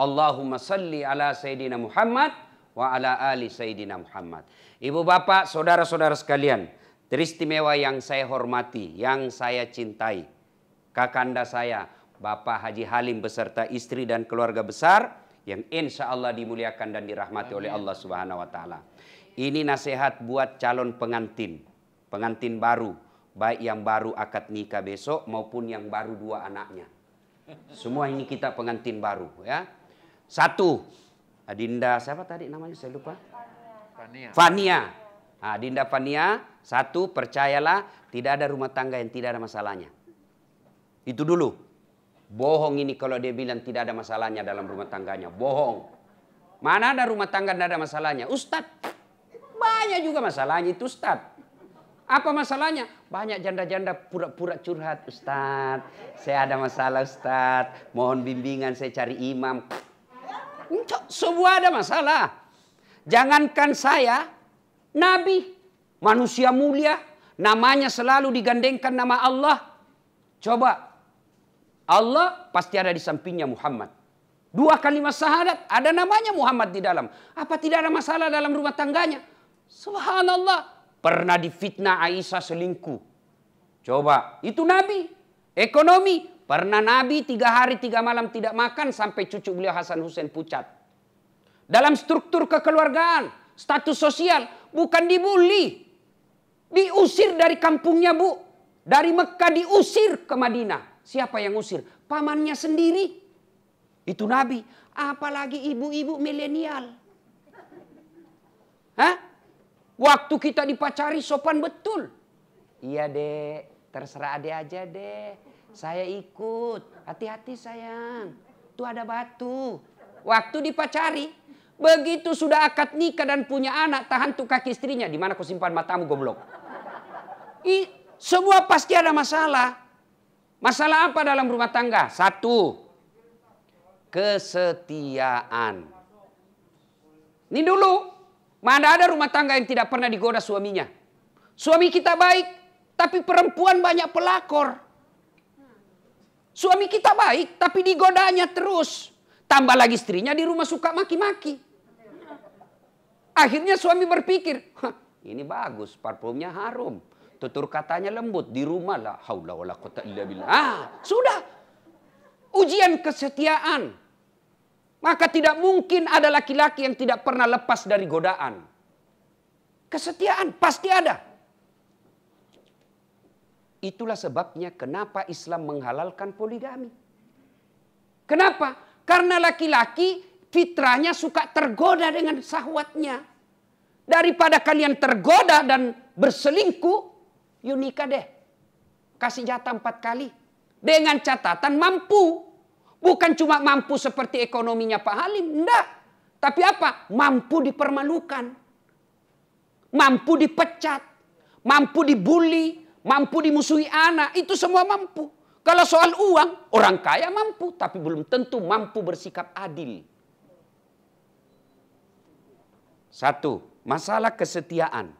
Allahumma salli ala Sayyidina Muhammad wa ala ali Sayyidina Muhammad. Ibu bapak, saudara-saudara sekalian, teristimewa yang saya hormati, yang saya cintai. Kakanda saya, Bapak Haji Halim beserta istri dan keluarga besar yang insya Allah dimuliakan dan dirahmati Amin. oleh Allah Subhanahu wa taala. Ini nasihat buat calon pengantin, pengantin baru, baik yang baru akad nikah besok maupun yang baru dua anaknya. Semua ini kita pengantin baru ya. Satu. Adinda siapa tadi namanya saya lupa. Fania. Fania. Adinda Fania, satu percayalah tidak ada rumah tangga yang tidak ada masalahnya. Itu dulu. Bohong ini kalau dia bilang tidak ada masalahnya dalam rumah tangganya. Bohong. Mana ada rumah tangga tidak ada masalahnya? Ustad banyak juga masalahnya itu Ustad Apa masalahnya? Banyak janda-janda pura-pura curhat. Ustad saya ada masalah Ustad Mohon bimbingan saya cari imam. Untuk semua ada masalah. Jangankan saya, Nabi, manusia mulia, namanya selalu digandengkan nama Allah. Coba, Allah pasti ada di sampingnya Muhammad. Dua kalimat syahadat, ada namanya Muhammad di dalam. Apa tidak ada masalah dalam rumah tangganya? Subhanallah. Pernah difitnah Aisyah selingkuh. Coba, itu Nabi. Ekonomi, Pernah Nabi tiga hari tiga malam tidak makan sampai cucu beliau Hasan Hussein pucat. Dalam struktur kekeluargaan, status sosial bukan dibully. Diusir dari kampungnya bu. Dari Mekah diusir ke Madinah. Siapa yang usir? Pamannya sendiri. Itu Nabi. Apalagi ibu-ibu milenial. Hah? Waktu kita dipacari sopan betul. Iya deh terserah ade aja deh. Saya ikut. Hati-hati sayang. Itu ada batu. Waktu dipacari. Begitu sudah akad nikah dan punya anak. Tahan tuh kaki istrinya. Di mana kau simpan matamu goblok. I, semua pasti ada masalah. Masalah apa dalam rumah tangga? Satu. Kesetiaan. Ini dulu. Mana ada rumah tangga yang tidak pernah digoda suaminya. Suami kita baik. Tapi perempuan banyak pelakor. Suami kita baik, tapi digodanya terus. Tambah lagi istrinya di rumah suka maki-maki. Akhirnya suami berpikir, ini bagus, parfumnya harum. Tutur katanya lembut, di rumah lah. Haula wala kota illa billah. Ah, sudah. Ujian kesetiaan. Maka tidak mungkin ada laki-laki yang tidak pernah lepas dari godaan. Kesetiaan pasti ada. Itulah sebabnya kenapa Islam menghalalkan poligami. Kenapa? Karena laki-laki fitrahnya suka tergoda dengan sahwatnya. Daripada kalian tergoda dan berselingkuh, you deh. Kasih jatah empat kali. Dengan catatan mampu. Bukan cuma mampu seperti ekonominya Pak Halim, enggak. Tapi apa? Mampu dipermalukan. Mampu dipecat. Mampu dibully mampu dimusuhi anak, itu semua mampu. Kalau soal uang, orang kaya mampu, tapi belum tentu mampu bersikap adil. Satu, masalah kesetiaan.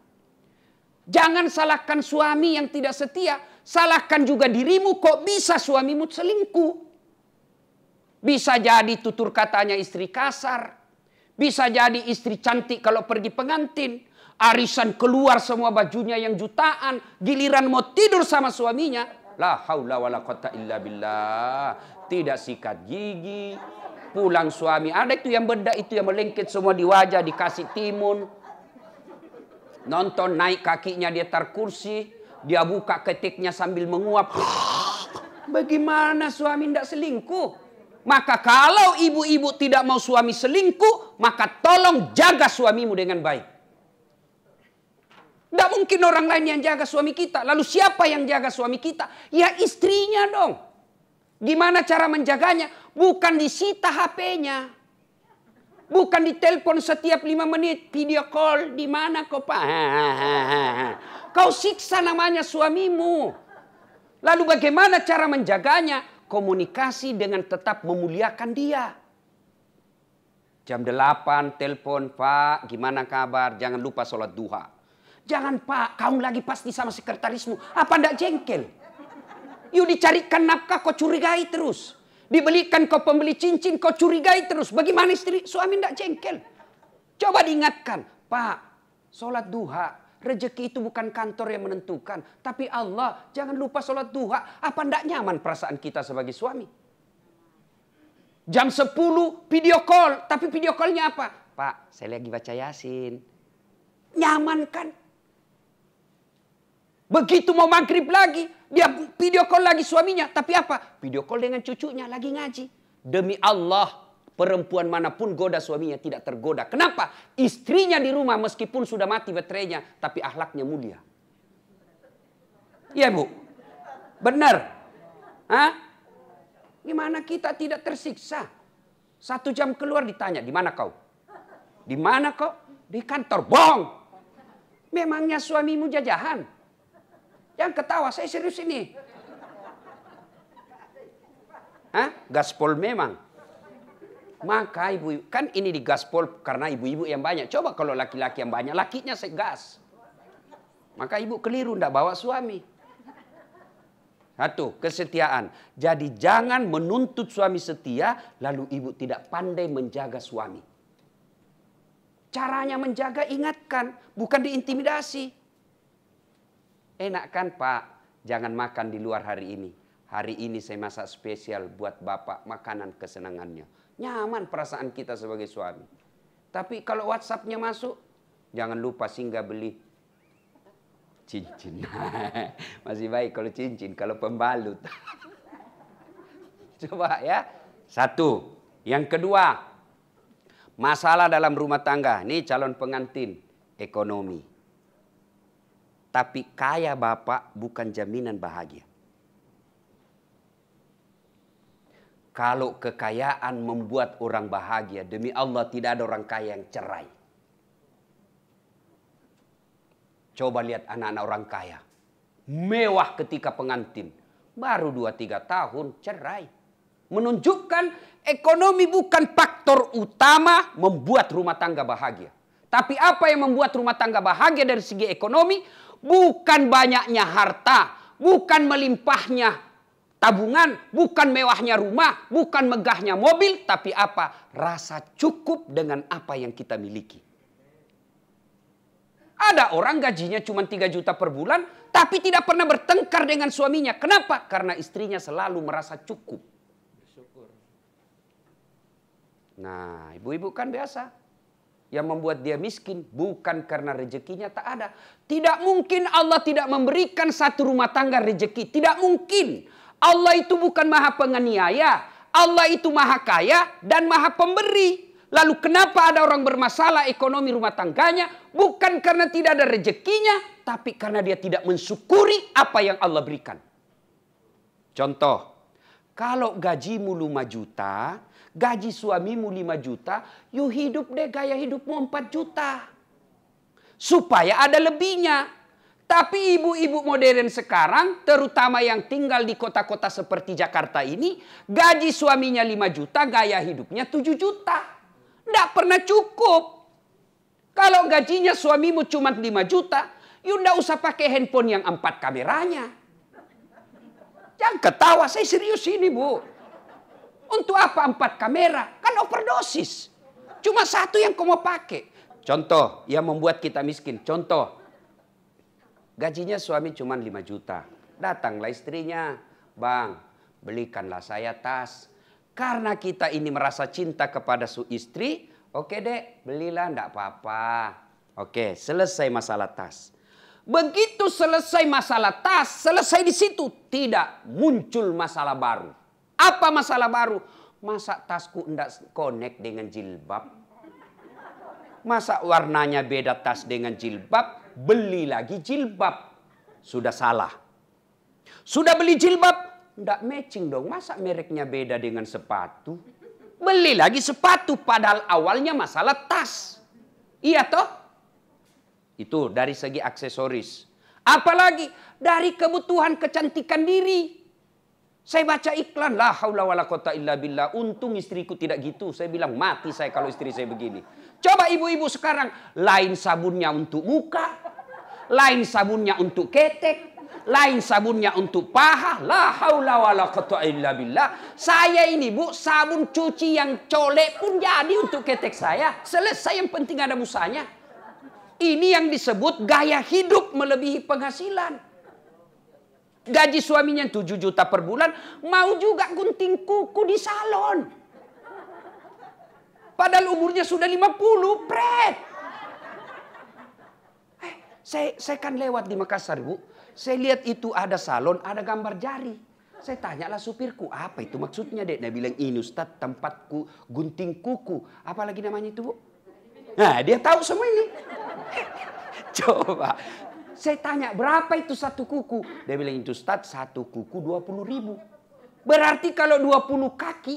Jangan salahkan suami yang tidak setia. Salahkan juga dirimu kok bisa suamimu selingkuh. Bisa jadi tutur katanya istri kasar. Bisa jadi istri cantik kalau pergi pengantin arisan keluar semua bajunya yang jutaan, giliran mau tidur sama suaminya, la haula wala quwata illa billah. Tidak sikat gigi, pulang suami ada itu yang benda itu yang melengket semua di wajah dikasih timun. Nonton naik kakinya dia atas kursi, dia buka ketiknya sambil menguap. Bagaimana suami tidak selingkuh? Maka kalau ibu-ibu tidak mau suami selingkuh, maka tolong jaga suamimu dengan baik. Tidak mungkin orang lain yang jaga suami kita. Lalu siapa yang jaga suami kita? Ya istrinya dong. Gimana cara menjaganya? Bukan disita HP-nya. Bukan ditelepon setiap lima menit. Video call. Di mana kau pak? Kau siksa namanya suamimu. Lalu bagaimana cara menjaganya? Komunikasi dengan tetap memuliakan dia. Jam delapan telepon, Pak, gimana kabar? Jangan lupa sholat duha. Jangan pak, kamu lagi pasti sama sekretarismu. Apa ndak jengkel? Yuk dicarikan nafkah kau curigai terus. Dibelikan kau pembeli cincin kau curigai terus. Bagaimana istri suami ndak jengkel? Coba diingatkan. Pak, sholat duha. Rezeki itu bukan kantor yang menentukan. Tapi Allah, jangan lupa sholat duha. Apa ndak nyaman perasaan kita sebagai suami? Jam 10 video call. Tapi video callnya apa? Pak, saya lagi baca Yasin. Nyaman kan? Begitu mau maghrib lagi, dia video call lagi suaminya. Tapi apa? Video call dengan cucunya lagi ngaji. Demi Allah, perempuan manapun goda suaminya tidak tergoda. Kenapa? Istrinya di rumah meskipun sudah mati baterainya, tapi ahlaknya mulia. Iya bu, benar. Hah? Gimana kita tidak tersiksa? Satu jam keluar ditanya, di mana kau? Di mana kau? Di kantor, bohong Memangnya suamimu jajahan? yang ketawa, saya serius ini. Hah? Gaspol memang. Maka ibu, kan ini di gaspol karena ibu-ibu yang banyak. Coba kalau laki-laki yang banyak, lakinya segas. Maka ibu keliru, ndak bawa suami. Satu, kesetiaan. Jadi jangan menuntut suami setia, lalu ibu tidak pandai menjaga suami. Caranya menjaga, ingatkan. Bukan diintimidasi. Enak kan Pak? Jangan makan di luar hari ini. Hari ini saya masak spesial buat Bapak makanan kesenangannya. Nyaman perasaan kita sebagai suami. Tapi kalau WhatsAppnya masuk, jangan lupa singgah beli cincin. Masih baik kalau cincin, kalau pembalut. Coba ya. Satu. Yang kedua, masalah dalam rumah tangga. Ini calon pengantin, ekonomi. Tapi kaya Bapak bukan jaminan bahagia. Kalau kekayaan membuat orang bahagia, demi Allah tidak ada orang kaya yang cerai. Coba lihat anak-anak orang kaya. Mewah ketika pengantin. Baru 2-3 tahun cerai. Menunjukkan ekonomi bukan faktor utama membuat rumah tangga bahagia. Tapi apa yang membuat rumah tangga bahagia dari segi ekonomi? bukan banyaknya harta, bukan melimpahnya tabungan, bukan mewahnya rumah, bukan megahnya mobil, tapi apa? Rasa cukup dengan apa yang kita miliki. Ada orang gajinya cuma 3 juta per bulan, tapi tidak pernah bertengkar dengan suaminya. Kenapa? Karena istrinya selalu merasa cukup. Nah, ibu-ibu kan biasa. Yang membuat dia miskin bukan karena rezekinya tak ada. Tidak mungkin Allah tidak memberikan satu rumah tangga rezeki. Tidak mungkin. Allah itu bukan maha penganiaya. Allah itu maha kaya dan maha pemberi. Lalu kenapa ada orang bermasalah ekonomi rumah tangganya? Bukan karena tidak ada rezekinya. Tapi karena dia tidak mensyukuri apa yang Allah berikan. Contoh. Kalau gajimu 5 juta, gaji suamimu 5 juta, you hidup deh gaya hidupmu 4 juta. Supaya ada lebihnya. Tapi ibu-ibu modern sekarang, terutama yang tinggal di kota-kota seperti Jakarta ini, gaji suaminya 5 juta, gaya hidupnya 7 juta. Tidak pernah cukup. Kalau gajinya suamimu cuma 5 juta, you tidak usah pakai handphone yang empat kameranya. Jangan ketawa, saya serius ini bu. Untuk apa empat kamera? Kan overdosis. Cuma satu yang kau mau pakai. Contoh, yang membuat kita miskin. Contoh, gajinya suami cuma 5 juta. Datanglah istrinya. Bang, belikanlah saya tas. Karena kita ini merasa cinta kepada su istri, oke okay dek, belilah enggak apa-apa. Oke, okay, selesai masalah tas. Begitu selesai masalah tas, selesai di situ. Tidak muncul masalah baru. Apa masalah baru? Masa tasku ndak connect dengan jilbab? Masa warnanya beda tas dengan jilbab? Beli lagi jilbab. Sudah salah. Sudah beli jilbab? Ndak matching dong. Masa mereknya beda dengan sepatu? Beli lagi sepatu padahal awalnya masalah tas. Iya toh? Itu dari segi aksesoris. Apalagi dari kebutuhan kecantikan diri. Saya baca iklan lah haula wala kota illa billah. Untung istriku tidak gitu. Saya bilang mati saya kalau istri saya begini. Coba ibu-ibu sekarang lain sabunnya untuk muka, lain sabunnya untuk ketek, lain sabunnya untuk paha. La haula wala quwata illa billah. Saya ini Bu, sabun cuci yang colek pun jadi untuk ketek saya. Selesai yang penting ada busanya. Ini yang disebut gaya hidup melebihi penghasilan. Gaji suaminya 7 juta per bulan. Mau juga gunting kuku di salon. Padahal umurnya sudah 50. Pret. Eh, saya, saya kan lewat di Makassar, Bu. Saya lihat itu ada salon, ada gambar jari. Saya tanyalah supirku, apa itu maksudnya, Dek? Dia bilang, ini Ustadz tempatku gunting kuku. Apalagi namanya itu, Bu? Nah, dia tahu semua ini. Eh, coba, saya tanya, berapa itu satu kuku? Dia bilang, itu Ustaz, satu kuku 20 ribu. Berarti kalau 20 kaki,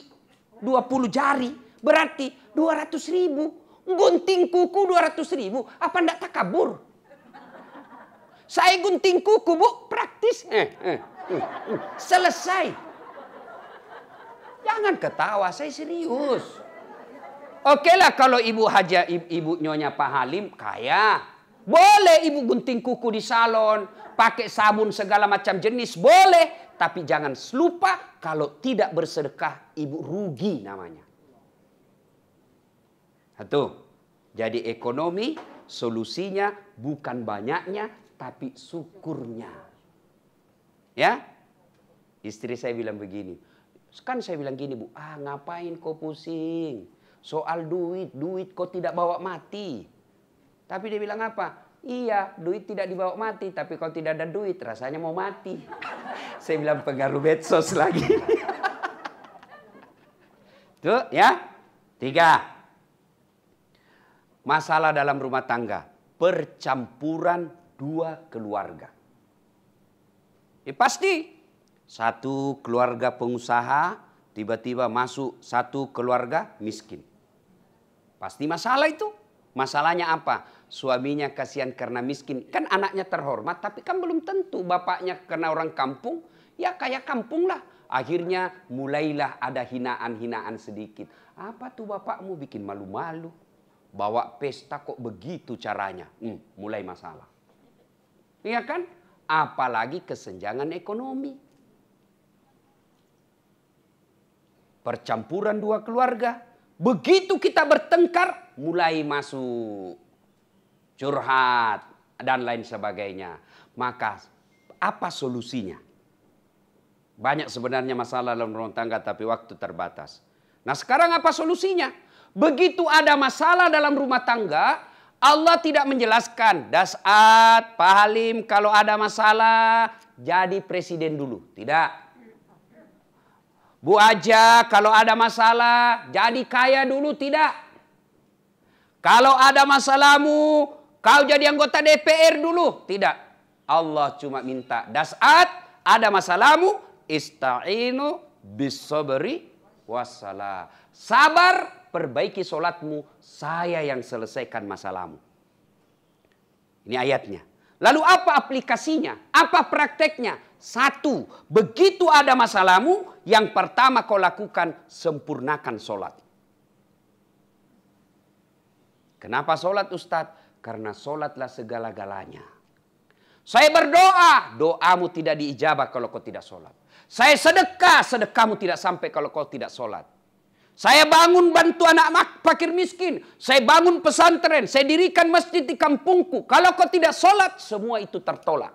20 jari, berarti 200 ribu. Gunting kuku 200 ribu, apa ndak kabur? Saya gunting kuku, Bu, praktis. Eh, eh, eh, eh. Selesai. Jangan ketawa, saya serius. Oke okay lah kalau ibu haja, ibu nyonya Pak Halim kaya. Boleh ibu gunting kuku di salon, pakai sabun segala macam jenis, boleh. Tapi jangan lupa kalau tidak bersedekah ibu rugi namanya. Satu, jadi ekonomi solusinya bukan banyaknya tapi syukurnya. Ya, istri saya bilang begini, kan saya bilang gini bu, ah ngapain kau pusing? Soal duit, duit kau tidak bawa mati. Tapi dia bilang apa? Iya, duit tidak dibawa mati, tapi kalau tidak ada duit rasanya mau mati. Saya bilang pengaruh medsos lagi. Tuh ya. Tiga. Masalah dalam rumah tangga. Percampuran dua keluarga. Ya pasti. Satu keluarga pengusaha tiba-tiba masuk satu keluarga miskin. Pasti masalah itu. Masalahnya apa? suaminya kasihan karena miskin. Kan anaknya terhormat, tapi kan belum tentu bapaknya karena orang kampung, ya kayak kampung lah. Akhirnya mulailah ada hinaan-hinaan sedikit. Apa tuh bapakmu bikin malu-malu? Bawa pesta kok begitu caranya? Hmm, mulai masalah. Iya kan? Apalagi kesenjangan ekonomi. Percampuran dua keluarga. Begitu kita bertengkar, mulai masuk curhat, dan lain sebagainya. Maka apa solusinya? Banyak sebenarnya masalah dalam rumah tangga tapi waktu terbatas. Nah sekarang apa solusinya? Begitu ada masalah dalam rumah tangga, Allah tidak menjelaskan. Dasat, Pak Halim, kalau ada masalah, jadi presiden dulu. Tidak. Bu Aja, kalau ada masalah, jadi kaya dulu. Tidak. Kalau ada masalahmu, Kau jadi anggota DPR dulu. Tidak. Allah cuma minta. Dasat ada masalahmu. Ista'inu bisobri wassalah. Sabar, perbaiki solatmu. Saya yang selesaikan masalahmu. Ini ayatnya. Lalu apa aplikasinya? Apa prakteknya? Satu, begitu ada masalahmu, yang pertama kau lakukan, sempurnakan solat. Kenapa solat, Ustadz? Karena solatlah segala-galanya. Saya berdoa, doamu tidak diijabah kalau kau tidak solat. Saya sedekah, sedekahmu tidak sampai kalau kau tidak solat. Saya bangun bantu anak mak fakir miskin. Saya bangun pesantren. Saya dirikan masjid di kampungku. Kalau kau tidak sholat, semua itu tertolak.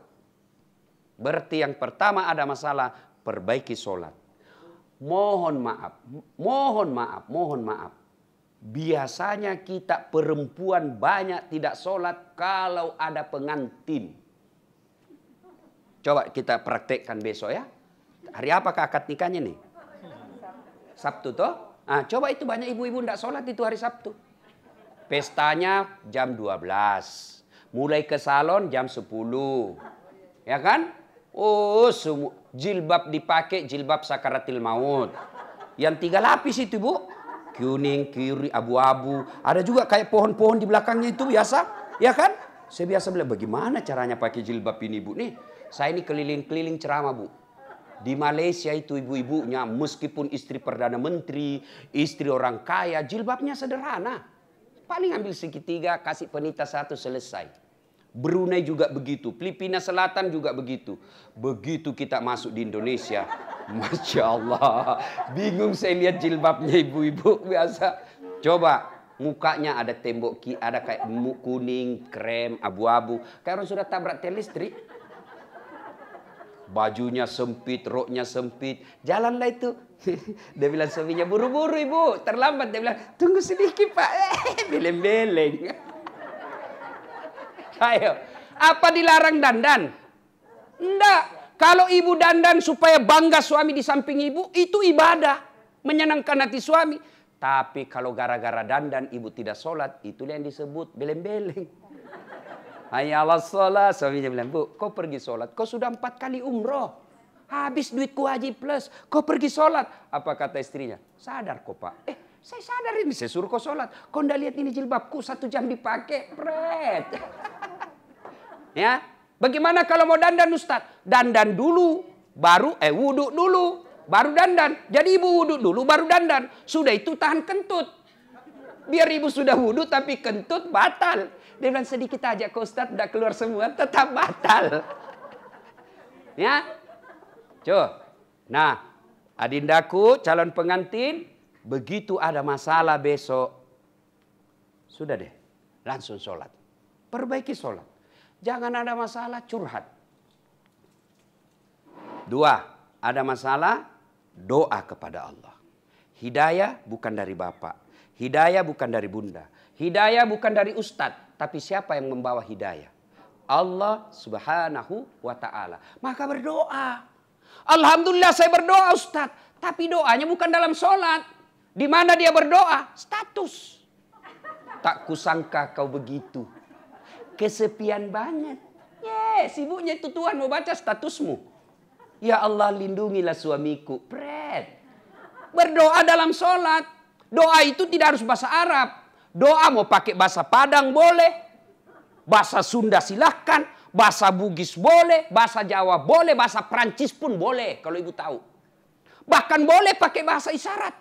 Berarti yang pertama ada masalah, perbaiki sholat. Mohon maaf, mohon maaf, mohon maaf. Biasanya kita perempuan banyak tidak sholat kalau ada pengantin. Coba kita praktekkan besok ya. Hari apakah akad nikahnya nih? Sabtu toh? Nah, coba itu banyak ibu-ibu tidak sholat itu hari Sabtu. Pestanya jam 12. Mulai ke salon jam 10. Ya kan? Oh, jilbab dipakai jilbab sakaratil maut. Yang tiga lapis itu, Bu kuning, kiri, abu-abu. Ada juga kayak pohon-pohon di belakangnya itu biasa, ya kan? Saya biasa bilang, bagaimana caranya pakai jilbab ini, Bu? Nih, saya ini keliling-keliling ceramah, Bu. Di Malaysia itu ibu-ibunya, meskipun istri Perdana Menteri, istri orang kaya, jilbabnya sederhana. Paling ambil segitiga, kasih penita satu, selesai. Brunei juga begitu, Filipina Selatan juga begitu. Begitu kita masuk di Indonesia, Masya Allah. Bingung saya lihat jilbabnya ibu-ibu biasa. Coba mukanya ada tembok ki ada kayak kuning, krem, abu-abu. Kayak orang sudah tabrak telistrik. Bajunya sempit, roknya sempit. Jalanlah itu. Dia bilang suaminya, buru-buru ibu, terlambat. Dia bilang, tunggu sedikit pak. Eh, beleng-beleng. Ayo, apa dilarang dandan? Enggak. Kalau ibu dandan supaya bangga suami di samping ibu, itu ibadah. Menyenangkan hati suami. Tapi kalau gara-gara dandan ibu tidak sholat, itu yang disebut beleng-beleng. Hanya Allah sholat. Suaminya bilang, bu, kau pergi sholat. Kau sudah empat kali umroh. Habis duitku haji plus. Kau pergi sholat. Apa kata istrinya? Sadar kok pak. Eh saya sadar ini. Saya suruh kau sholat. Kau ndak lihat ini jilbabku satu jam dipakai. Pret. ya. Bagaimana kalau mau dandan Ustaz? Dandan dulu, baru eh wudhu dulu, baru dandan. Jadi ibu wudhu dulu, baru dandan. Sudah itu tahan kentut. Biar ibu sudah wudhu tapi kentut batal. Dia bilang sedikit aja ke Ustaz, udah keluar semua, tetap batal. ya, cuy. Nah, adindaku calon pengantin, begitu ada masalah besok, sudah deh, langsung sholat. Perbaiki sholat. Jangan ada masalah curhat. Dua, ada masalah doa kepada Allah. Hidayah bukan dari bapak, hidayah bukan dari bunda, hidayah bukan dari ustadz, tapi siapa yang membawa hidayah? Allah Subhanahu wa taala. Maka berdoa. Alhamdulillah saya berdoa ustadz, tapi doanya bukan dalam sholat. Di mana dia berdoa? Status. Tak kusangka kau begitu kesepian banget. Yes, ibunya itu Tuhan mau baca statusmu. Ya Allah lindungilah suamiku. Pret. Berdoa dalam sholat. Doa itu tidak harus bahasa Arab. Doa mau pakai bahasa Padang boleh. Bahasa Sunda silahkan. Bahasa Bugis boleh. Bahasa Jawa boleh. Bahasa Prancis pun boleh kalau ibu tahu. Bahkan boleh pakai bahasa isyarat.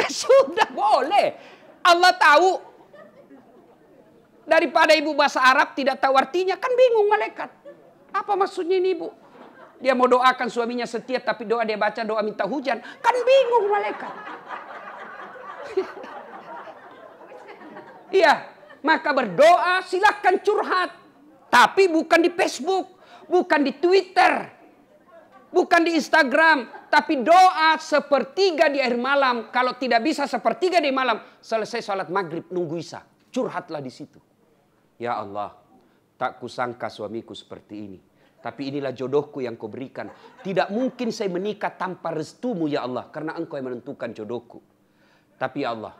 Nah, sudah boleh. Allah tahu daripada ibu bahasa Arab tidak tahu artinya kan bingung malaikat. Apa maksudnya ini ibu? Dia mau doakan suaminya setia tapi doa dia baca doa minta hujan. Kan bingung malaikat. Iya, maka berdoa silahkan curhat. Tapi bukan di Facebook, bukan di Twitter, bukan di Instagram, tapi doa sepertiga di akhir malam. Kalau tidak bisa sepertiga di malam, selesai sholat maghrib nunggu Isa. curhatlah di situ. Ya Allah, tak kusangka suamiku seperti ini. Tapi inilah jodohku yang kau berikan. Tidak mungkin saya menikah tanpa restumu ya Allah. Karena engkau yang menentukan jodohku. Tapi ya Allah,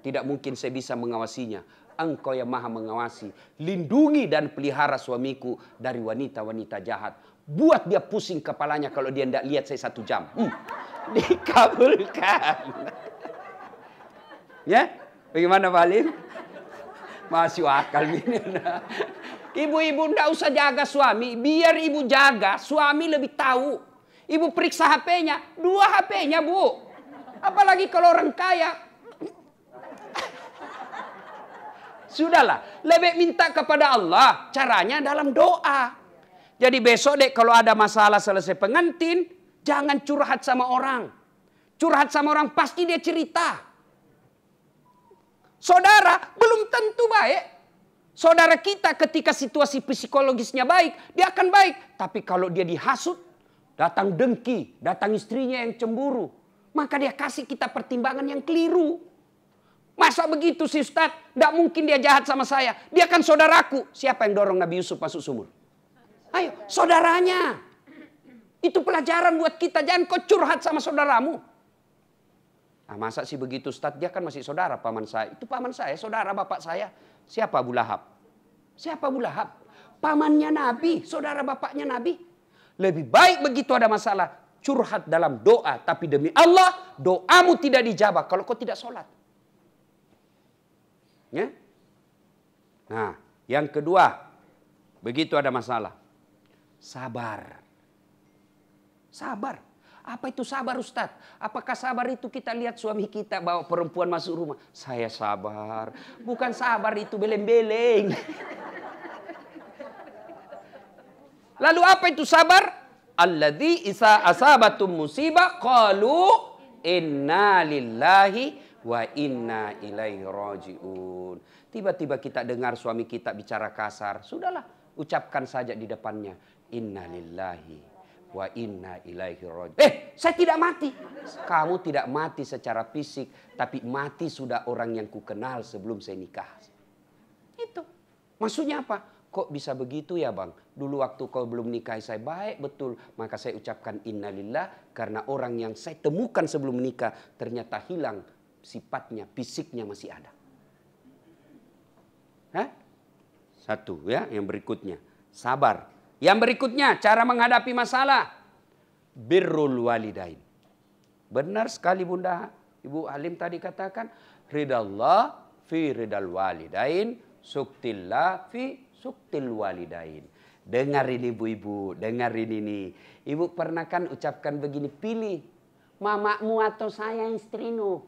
tidak mungkin saya bisa mengawasinya. Engkau yang maha mengawasi. Lindungi dan pelihara suamiku dari wanita-wanita jahat. Buat dia pusing kepalanya kalau dia tidak lihat saya satu jam. Hmm. Dikabulkan. ya? Bagaimana Pak Alim? Masih akal ini. Ibu-ibu ndak usah jaga suami. Biar ibu jaga, suami lebih tahu. Ibu periksa HP-nya. Dua HP-nya, Bu. Apalagi kalau orang kaya, Sudahlah, lebih minta kepada Allah caranya dalam doa. Jadi besok dek kalau ada masalah selesai pengantin, jangan curhat sama orang. Curhat sama orang pasti dia cerita. Saudara belum tentu baik. Saudara kita ketika situasi psikologisnya baik, dia akan baik. Tapi kalau dia dihasut, datang dengki, datang istrinya yang cemburu. Maka dia kasih kita pertimbangan yang keliru. Masa begitu sih Ustaz? Tidak mungkin dia jahat sama saya. Dia kan saudaraku. Siapa yang dorong Nabi Yusuf masuk sumur? Ayo, saudaranya. Itu pelajaran buat kita. Jangan kau curhat sama saudaramu. Nah, masa sih begitu Ustaz? Dia kan masih saudara paman saya. Itu paman saya, saudara bapak saya. Siapa Abu Lahab? Siapa Abu Lahab? Pamannya Nabi, saudara bapaknya Nabi. Lebih baik begitu ada masalah. Curhat dalam doa. Tapi demi Allah, doamu tidak dijabah kalau kau tidak sholat. Ya? Nah, yang kedua. Begitu ada masalah. Sabar. Sabar. Apa itu sabar Ustadz? Apakah sabar itu kita lihat suami kita bawa perempuan masuk rumah? Saya sabar. Bukan sabar itu beleng-beleng. Lalu apa itu sabar? Alladhi isa asabatum musibah qalu inna lillahi wa inna ilaihi rajiun. Tiba-tiba kita dengar suami kita bicara kasar. Sudahlah, ucapkan saja di depannya. Inna lillahi wa inna ilaihi rojiun. Eh, saya tidak mati. Kamu tidak mati secara fisik, tapi mati sudah orang yang kukenal sebelum saya nikah. Itu. Maksudnya apa? Kok bisa begitu ya bang? Dulu waktu kau belum nikah saya baik betul. Maka saya ucapkan innalillah. Karena orang yang saya temukan sebelum menikah ternyata hilang sifatnya, fisiknya masih ada. Hah? Satu ya, yang berikutnya. Sabar yang berikutnya, cara menghadapi masalah. Birrul walidain. Benar sekali Bunda Ibu Halim tadi katakan. Ridallah fi ridal walidain. Suktillah fi suktil walidain. Dengar ini ibu-ibu, dengar ini nih. Ibu pernah kan ucapkan begini, pilih mamamu atau saya istrimu.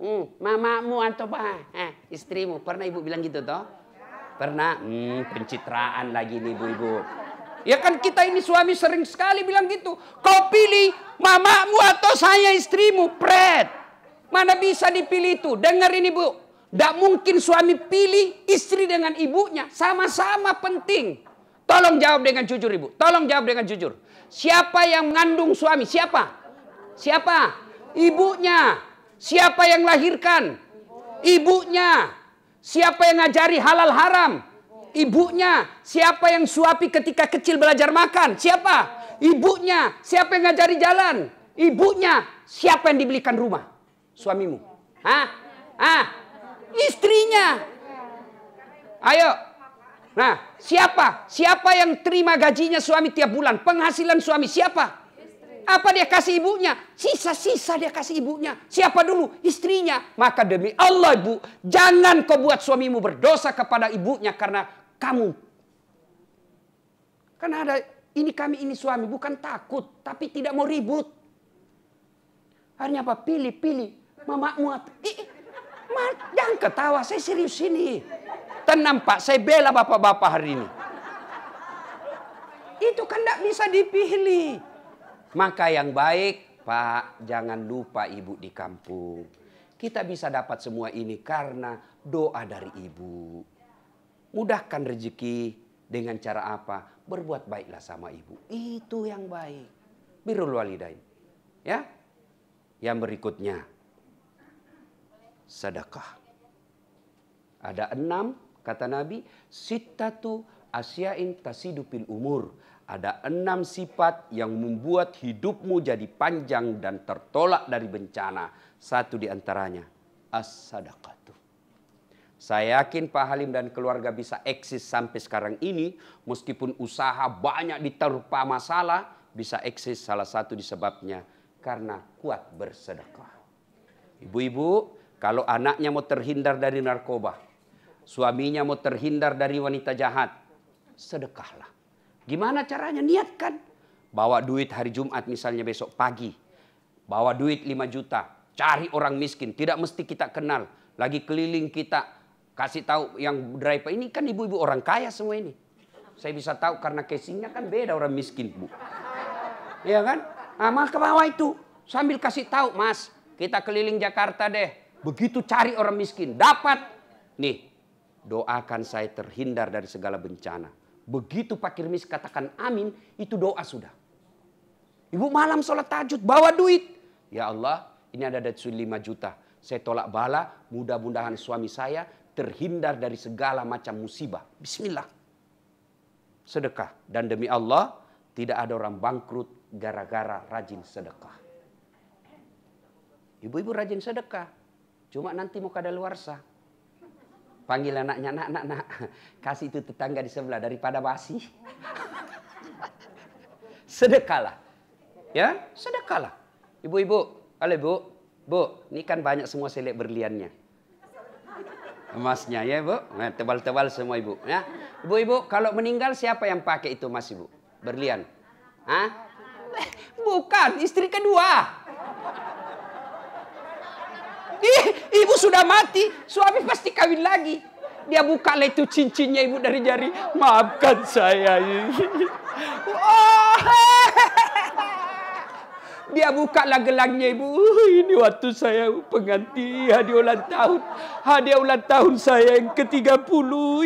Hmm, mamamu atau apa eh, istrimu. Pernah ibu bilang gitu toh? Pernah? Hmm, pencitraan lagi nih ibu-ibu. Ya kan kita ini suami sering sekali bilang gitu. Kau pilih mamamu atau saya istrimu, pret. Mana bisa dipilih itu? Dengar ini bu. Tidak mungkin suami pilih istri dengan ibunya. Sama-sama penting. Tolong jawab dengan jujur ibu. Tolong jawab dengan jujur. Siapa yang mengandung suami? Siapa? Siapa? Ibunya. Siapa yang lahirkan? Ibunya. Siapa yang ngajari halal haram? Ibunya. Siapa yang suapi ketika kecil belajar makan? Siapa? Ibunya. Siapa yang ngajari jalan? Ibunya. Siapa yang dibelikan rumah? Suamimu. Hah? Hah? Istrinya. Ayo. Nah, siapa? Siapa yang terima gajinya suami tiap bulan? Penghasilan suami siapa? Apa dia kasih ibunya? Sisa-sisa dia kasih ibunya. Siapa dulu? Istrinya. Maka demi Allah ibu, jangan kau buat suamimu berdosa kepada ibunya karena kamu. Karena ada ini kami ini suami bukan takut tapi tidak mau ribut. Akhirnya apa? Pilih-pilih mama muat. Ih, jangan ketawa, saya serius ini. Tenang Pak, saya bela bapak-bapak hari ini. Itu kan tidak bisa dipilih. Maka yang baik, Pak, jangan lupa ibu di kampung. Kita bisa dapat semua ini karena doa dari ibu. Mudahkan rezeki dengan cara apa? Berbuat baiklah sama ibu. Itu yang baik. Birrul walidain. Ya. Yang berikutnya sedekah. Ada enam kata Nabi, sitatu asyain tasidu umur. Ada enam sifat yang membuat hidupmu jadi panjang dan tertolak dari bencana. Satu di antaranya as-sadaqat. Saya yakin Pak Halim dan keluarga bisa eksis sampai sekarang ini, meskipun usaha banyak diterpa masalah, bisa eksis salah satu disebabnya karena kuat bersedekah. Ibu-ibu, kalau anaknya mau terhindar dari narkoba, suaminya mau terhindar dari wanita jahat, sedekahlah. Gimana caranya? Niatkan. Bawa duit hari Jumat misalnya besok pagi. Bawa duit 5 juta. Cari orang miskin. Tidak mesti kita kenal. Lagi keliling kita Kasih tahu yang driver ini kan ibu-ibu orang kaya semua ini. Saya bisa tahu karena casingnya kan beda orang miskin, Bu. Iya kan? Nah, mas ke bawah itu. Sambil kasih tahu, Mas, kita keliling Jakarta deh. Begitu cari orang miskin, dapat. Nih, doakan saya terhindar dari segala bencana. Begitu Pak Kirmis katakan amin, itu doa sudah. Ibu malam sholat tajud bawa duit. Ya Allah, ini ada duit 5 juta. Saya tolak bala, mudah-mudahan suami saya terhindar dari segala macam musibah. Bismillah. Sedekah. Dan demi Allah, tidak ada orang bangkrut gara-gara rajin sedekah. Ibu-ibu rajin sedekah. Cuma nanti mau kada luar sah. Panggil anaknya, nak, nak, nak. Kasih itu tetangga di sebelah daripada basi. sedekahlah. Ya, sedekahlah. Ibu-ibu, oleh bu, bu, ini kan banyak semua selek berliannya emasnya ya bu nah, tebal-tebal semua ibu ya ibu ibu kalau meninggal siapa yang pakai itu mas ibu berlian ah bukan istri kedua Ih, ibu sudah mati suami pasti kawin lagi dia buka lah itu cincinnya ibu dari jari maafkan saya oh dia buka gelangnya ibu. Oh, ini waktu saya pengganti hadiah ulang tahun. Hadiah ulang tahun saya yang ke-30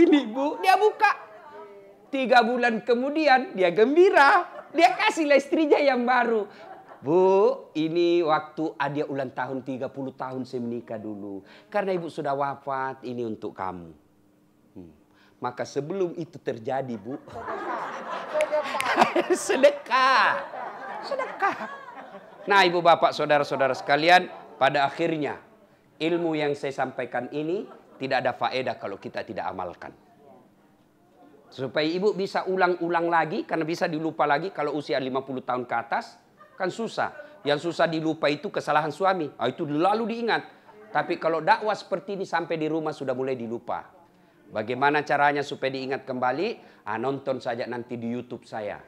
ini ibu. Dia buka. Tiga bulan kemudian dia gembira. Dia kasih istrinya yang baru. Bu, ini waktu hadiah ulang tahun 30 tahun saya menikah dulu. Karena ibu sudah wafat, ini untuk kamu. Hmm. Maka sebelum itu terjadi, Bu. Sedekah. Sedekah. Sedekah. Nah ibu bapak saudara-saudara sekalian pada akhirnya ilmu yang saya sampaikan ini tidak ada faedah kalau kita tidak amalkan. Supaya ibu bisa ulang-ulang lagi karena bisa dilupa lagi kalau usia 50 tahun ke atas kan susah. Yang susah dilupa itu kesalahan suami. nah, itu lalu diingat. Tapi kalau dakwah seperti ini sampai di rumah sudah mulai dilupa. Bagaimana caranya supaya diingat kembali? Ah, nonton saja nanti di YouTube saya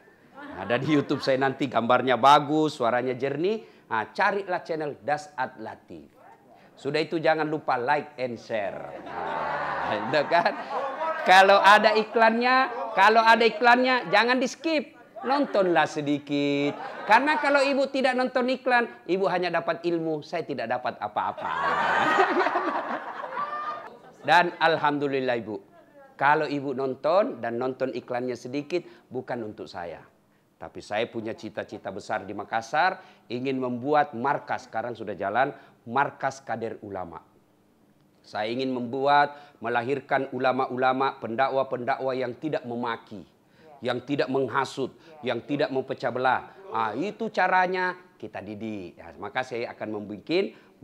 ada di YouTube saya nanti gambarnya bagus, suaranya jernih. Nah, carilah channel Das At Latif. Sudah itu jangan lupa like and share. Nah, kan? Kalau ada iklannya, kalau ada iklannya jangan di skip. Nontonlah sedikit. Karena kalau ibu tidak nonton iklan, ibu hanya dapat ilmu, saya tidak dapat apa-apa. Dan alhamdulillah ibu, kalau ibu nonton dan nonton iklannya sedikit, bukan untuk saya. Tapi saya punya cita-cita besar di Makassar, ingin membuat markas, sekarang sudah jalan, markas kader ulama. Saya ingin membuat, melahirkan ulama-ulama, pendakwa-pendakwa yang tidak memaki, ya. yang tidak menghasut, ya. yang tidak mempecah belah. Nah, itu caranya kita didik. Ya, maka saya akan membuat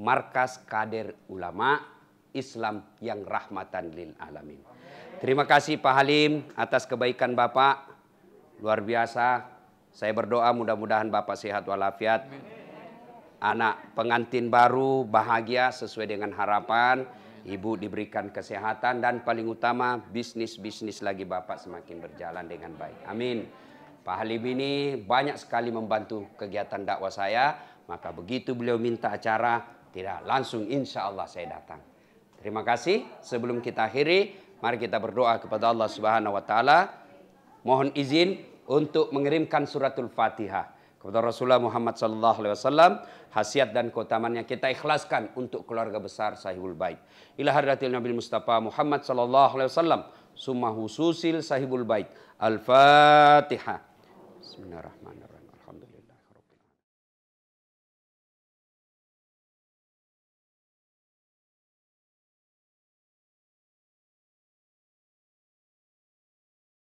markas kader ulama Islam yang rahmatan lil alamin. Terima kasih Pak Halim atas kebaikan Bapak. Luar biasa saya berdoa mudah-mudahan Bapak sehat walafiat. Anak pengantin baru bahagia sesuai dengan harapan. Ibu diberikan kesehatan dan paling utama bisnis-bisnis lagi Bapak semakin berjalan dengan baik. Amin. Pak Halim ini banyak sekali membantu kegiatan dakwah saya. Maka begitu beliau minta acara, tidak langsung insya Allah saya datang. Terima kasih. Sebelum kita akhiri, mari kita berdoa kepada Allah Subhanahu wa taala. Mohon izin untuk mengirimkan suratul Fatihah kepada Rasulullah Muhammad sallallahu alaihi wasallam hasiat dan keutamannya kita ikhlaskan untuk keluarga besar Sahibul Bait. Ila hadratil Nabi Mustafa Muhammad sallallahu alaihi wasallam summa hususil Sahibul Bait. Al-Fatihah. Bismillahirrahmanirrahim.